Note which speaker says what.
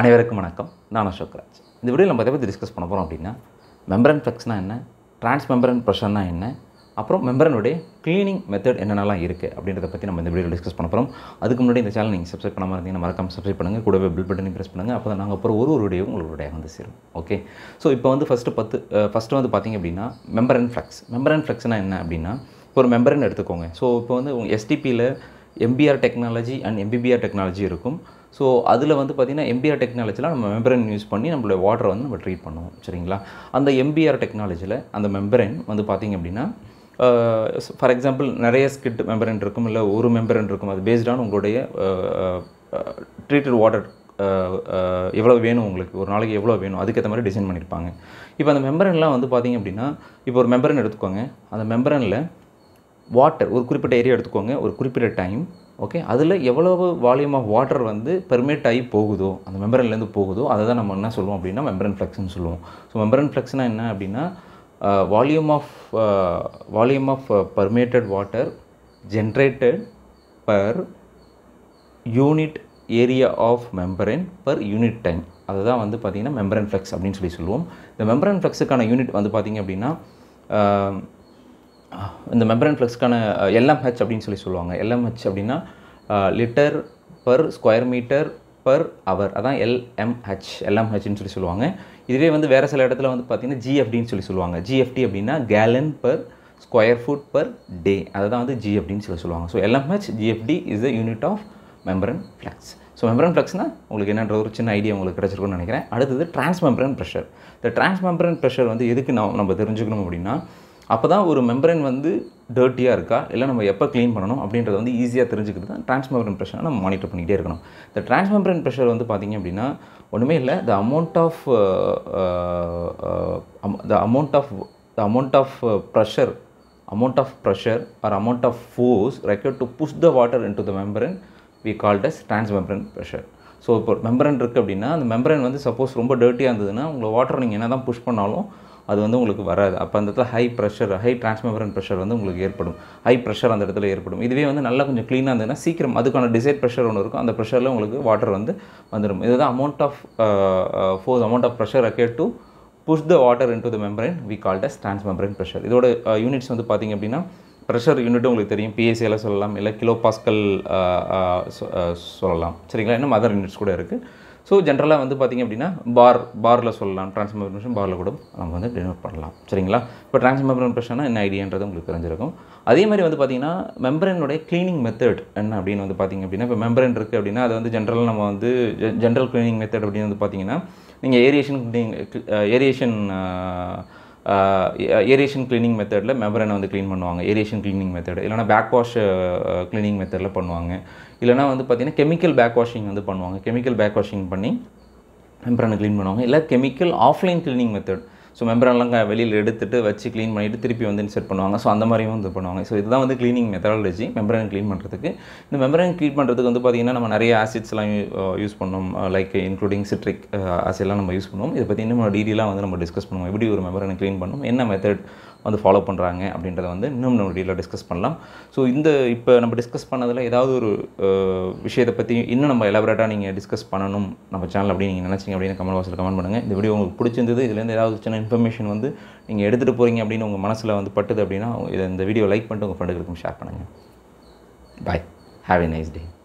Speaker 1: அனைவருக்கும் வணக்கம் நான் அசோக்ராஜ் இந்த வீடியோ நம்ம எதை பற்றி டிஸ்கஸ் பண்ண போகிறோம் அப்படின்னா மெம்பரன் ஃப்ளெக்ஸ்னால் என்ன ட்ரான்ஸ் மெம்பரன் ப்ரெஷர்னால் என்ன அப்புறம் மெம்பரனுடைய க்ளீனிங் மெத்தட் என்னென்னலாம் இருக்குது அப்படின்றத பற்றி நம்ம இந்த வீடியோ டிஸ்கஸ் பண்ண போகிறோம் அதுக்கு முன்னாடி இந்த சேனல் நீங்கள் சப்ஸ்கிரைப் பண்ணாமல் இருந்தீங்கன்னா மறக்காம சப்ஸ்கிரைப் பண்ணுங்கள் கூடவே பில் பட்டனையும் ப்ரெஸ் பண்ணுங்கள் அப்போ தான் நாங்கள் அப்புறம் ஒரு ஒரு வீடியோ உங்களுடைய வந்து சேரும் ஓகே ஸோ இப்போ வந்து ஃபஸ்ட்டு பத்து ஃபஸ்ட்டு வந்து பார்த்திங்க அப்படின்னா மெம்பரன் ஃப்ளக்ஸ் மெம்பரன் ஃப்ளக்ஸ்னால் என்ன அப்படின்னா இப்போ ஒரு மெம்பரன் எடுத்துக்கோங்க ஸோ இப்போ வந்து எஸ்டிபியில் MBR technology and MBBR technology இருக்கும் ஸோ அதில் வந்து பார்த்திங்கன்னா எம்பிஆர் டெக்னாலஜியில் நம்ம மெம்பரன் யூஸ் பண்ணி நம்மளுடைய வாட்டரை வந்து நம்ம ட்ரீட் பண்ணுவோம் சரிங்களா அந்த எம்பிஆர் டெக்னாலஜியில் அந்த மெம்பரன் வந்து பார்த்திங்க அப்படின்னா ஃபார் எக்ஸாம்பிள் நிறைய ஸ்கிட் மெம்பரன் இருக்கும் இல்லை ஒரு மெம்பரன் இருக்கும் அது பேஸ்டான உங்களுடைய ட்ரீட்டட் வாட்டர் எவ்வளோ வேணும் உங்களுக்கு ஒரு நாளைக்கு எவ்வளோ வேணும் அதுக்கேற்ற மாதிரி டிசைன் பண்ணியிருப்பாங்க இப்போ அந்த மெம்பரன்லாம் வந்து பார்த்திங்க அப்படின்னா இப்போ ஒரு மெம்பரன் எடுத்துக்கோங்க அந்த மெம்பரனில் வாட்டர் ஒரு குறிப்பிட்ட ஏரியா எடுத்துக்கோங்க ஒரு குறிப்பிட்ட டைம் ஓகே அதில் எவ்வளவு வால்யூம் ஆஃப் வாட்டர் வந்து பெர்மிட் ஆகி போகுதோ அந்த மெம்பரன்லேருந்து போகுதோ அதை தான் நம்ம என்ன சொல்லுவோம் அப்படின்னா மெம்பரன் ஃப்ளக்ஸ்னு சொல்லுவோம் ஸோ மெம்பரன் ஃப்ளக்ஸ்னால் என்ன அப்படின்னா volume of volume of permeated water generated per unit area of membrane per unit time அதை தான் வந்து பார்த்திங்கன்னா மெம்பரன் ஃப்ளக்ஸ் அப்படின்னு சொல்லி சொல்லுவோம் இந்த மெம்பரன் ஃப்ளக்ஸுக்கான யூனிட் வந்து பார்த்திங்க அப்படின்னா இந்த மெம்பரன் ஃப்ளக்ஸ்க்கான எல்எம்ஹெச் அப்படின்னு சொல்லி சொல்லுவாங்க எல்எம்ஹெச் அப்படின்னா litre per square metre per hour அதான் எல்எம்ஹெச் எல்எம்ஹெச்னு சொல்லி சொல்லுவாங்க இதுவே வந்து வேறு சில இடத்துல வந்து பார்த்திங்கன்னா ஜிஎஃப்டின்னு சொல்லி சொல்லுவாங்க ஜிஎஃப்டி அப்படின்னா gallon per square foot per day அதை தான் வந்து ஜிஎஃப்டின்னு சொல்லி சொல்லுவாங்க so LMH GFD is the unit of membrane flux so membrane ஃப்ளக்ஸ்னால் உங்களுக்கு என்னன்ற ஒரு சின்ன ஐடியா உங்களுக்கு கிடச்சிருக்குன்னு நினைக்கிறேன் அடுத்தது டிரான்ஸ் மெம்பரன் ப்ரெஷர் இந்த டிரான்ஸ் மெம்பரன் ப்ரெஷர் வந்து எதுக்கு நான் நம்ம தெரிஞ்சுக்கணும் அப்படின்னா அப்போ தான் ஒரு மெம்பரன் வந்து டர்ட்டியாக இருக்கா இல்லை நம்ம எப்போ க்ளீன் பண்ணணும் அப்படின்றத வந்து ஈஸியாக தெரிஞ்சுக்கிறது தான் டிரான்ஸ்மெம்பரன் ப்ரெஷரை நம்ம மானிட்டர் பண்ணிகிட்டே இருக்கணும் இந்த டிரான்ஸ்மெம்பரன் ப்ரெஷர் வந்து பார்த்திங்க அப்படின்னா ஒன்றுமே இல்லை the amount of the amount of the amount of pressure amount of pressure or amount of force required to push the water into the membrane we called as transmembrane pressure so இப்போ மெம்பரன் இருக்குது அப்படின்னா அந்த membrane வந்து suppose ரொம்ப டர்ட்டியாக இருந்ததுன்னா உங்களை water நீங்கள் என்ன தான் புஷ் பண்ணாலும் அது வந்து உங்களுக்கு வராது அப்போ அந்த இடத்துல high pressure high transmembrane pressure வந்து உங்களுக்கு ஏற்படும் ஹை ப்ரெஷர் அந்த இடத்துல ஏற்படும் இதுவே வந்து நல்லா கொஞ்சம் க்ளீனாக இருந்ததுன்னா சீக்கிரம் அதுக்கான டிசைட் ப்ரெஷர் ஒன்று இருக்கும் அந்த ப்ரெஷரில் உங்களுக்கு வாட்டர் வந்து வந்துடும் இதுதான் amount of force amount of pressure அக்கே to push the water into the membrane we called as trans membrane pressure இதோட யூனிட்ஸ் uh, வந்து பார்த்திங்க அப்படின்னா ப்ரெஷர் யூனிட்டும் உங்களுக்கு தெரியும் பிஎஸ்சியில் சொல்லலாம் இல்லை கிலோ பாஸ்கல் uh, uh, சொல்லலாம் சரிங்களா இன்னும் அதர் யூனிட்ஸ் கூட இருக்குது ஸோ ஜென்ரலாக வந்து பார்த்திங்க அப்படின்னா பார் பாரில் சொல்லலாம் டிரான்ஸ்மெம்பரேஷன் பாரில் கூட நம்ம வந்து டெலிவர் பண்ணலாம் சரிங்களா இப்போ டிரான்ஸ்மெம்பரேஷனா என்ன ஐடியான்றது உங்களுக்கு தெரிஞ்சிருக்கும் அதே மாதிரி வந்து பார்த்திங்கன்னா மெம்பரனுடைய க்ளீனிங் மெத்தட் என்ன அப்படின்னு வந்து பார்த்திங்க அப்படின்னா இப்போ மெம்பரன் இருக்குது அப்படின்னா அது வந்து ஜென்ரலாக நம்ம வந்து ஜென்ரல் க்ளீனிங் மெத்தட் அப்படின்னு வந்து பார்த்திங்கன்னா நீங்கள் ஏரியேஷன் ஏரியேஷன் ஏரியேஷன் கிளீனிங் மெத்தடில் மெம்பரனை வந்து க்ளீன் பண்ணுவாங்க ஏரியேஷன் கிளீனிங் மெத்தட் இல்லைனா பேக் வாஷ் கிளீனிங் மெத்தடில் பண்ணுவாங்க இல்லைனா வந்து பார்த்திங்கன்னா கெமிக்கல் பேக் வாஷிங் வந்து பண்ணுவாங்க கெமிக்கல் பேக் வாஷிங் பண்ணி மெம்பரனை க்ளீன் பண்ணுவாங்க இல்லை chemical offline cleaning method so மெம்பரெல்லாம் வெளியில் எடுத்துகிட்டு வச்சு க்ளீன் பண்ணிவிட்டு திருப்பி வந்து இன்செர்ட் பண்ணுவாங்க ஸோ அந்த மாதிரியும் வந்து பண்ணுவாங்க ஸோ இதுதான் வந்து க்ளீனிங் மெத்தடாலஜி மெம்பரன் க்ளீன் பண்ணுறதுக்கு இந்த மெம்பரன் க்ளீன் பண்ணுறதுக்கு வந்து பார்த்திங்கன்னா நம்ம நிறைய ஆசிட்ஸ்லாம் யூஸ் பண்ணோம் லைக் இன்க்ளூடிங் சிட்ரிக் ஆசிட்லாம் நம்ம யூஸ் பண்ணுவோம் இதை பற்றி இன்னும் டீட்டெயிலாக வந்து நம்ம டிஸ்கஸ் பண்ணுவோம் எப்படி ஒரு மெம்பரனை க்ளீன் பண்ணணும் என்ன மெத்தட் வந்து ஃபாலோ பண்ணுறாங்க அப்படின்றத வந்து இன்னும் நம்ம டீலாக டிஸ்கஸ் பண்ணலாம் ஸோ இந்த இப்போ நம்ம டிஸ்கஸ் பண்ணதில் ஏதாவது ஒரு விஷயத்தை பற்றி இன்னும் நம்ம எலபரேட்டாக நீங்கள் டிஸ்கஸ் பண்ணணும் நம்ம சேனல் அப்படின்னு நீங்கள் நினச்சிங்க அப்படின்னு கமெண்ட் பாக்ஸில் கமெண்ட் பண்ணுங்கள் இந்த வீடியோ உங்களுக்கு பிடிச்சிருந்தது இதுலேருந்து ஏதாவது சின்ன இன்ஃபர்மேஷன் வந்து நீங்கள் எடுத்துகிட்டு போகிறீங்க அப்படின்னு உங்கள் மனசில் வந்து பட்டுது அப்படின்னா இதை இந்த வீடியோ லைக் பண்ணிட்டு உங்கள் ஃப்ரெண்டுகளுக்கும் ஷேர் பண்ணுங்கள் பாய் ஹாவ் எ நைஸ் டே